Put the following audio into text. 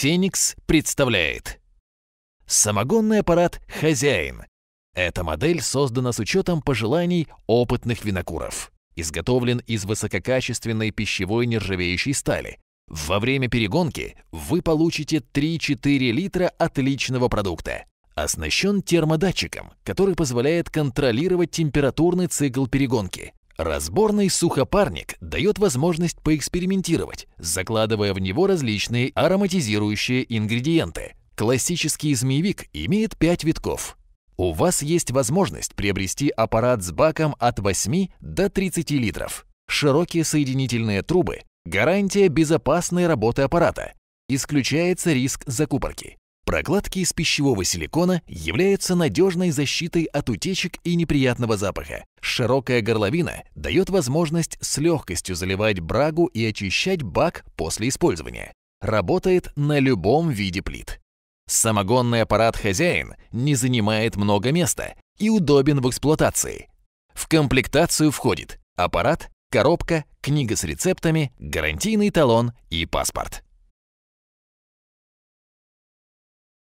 Феникс представляет Самогонный аппарат «Хозяин». Эта модель создана с учетом пожеланий опытных винокуров. Изготовлен из высококачественной пищевой нержавеющей стали. Во время перегонки вы получите 3-4 литра отличного продукта. Оснащен термодатчиком, который позволяет контролировать температурный цикл перегонки – Разборный сухопарник дает возможность поэкспериментировать, закладывая в него различные ароматизирующие ингредиенты. Классический змеевик имеет 5 витков. У вас есть возможность приобрести аппарат с баком от 8 до 30 литров. Широкие соединительные трубы – гарантия безопасной работы аппарата. Исключается риск закупорки. Прокладки из пищевого силикона являются надежной защитой от утечек и неприятного запаха. Широкая горловина дает возможность с легкостью заливать брагу и очищать бак после использования. Работает на любом виде плит. Самогонный аппарат «Хозяин» не занимает много места и удобен в эксплуатации. В комплектацию входит аппарат, коробка, книга с рецептами, гарантийный талон и паспорт.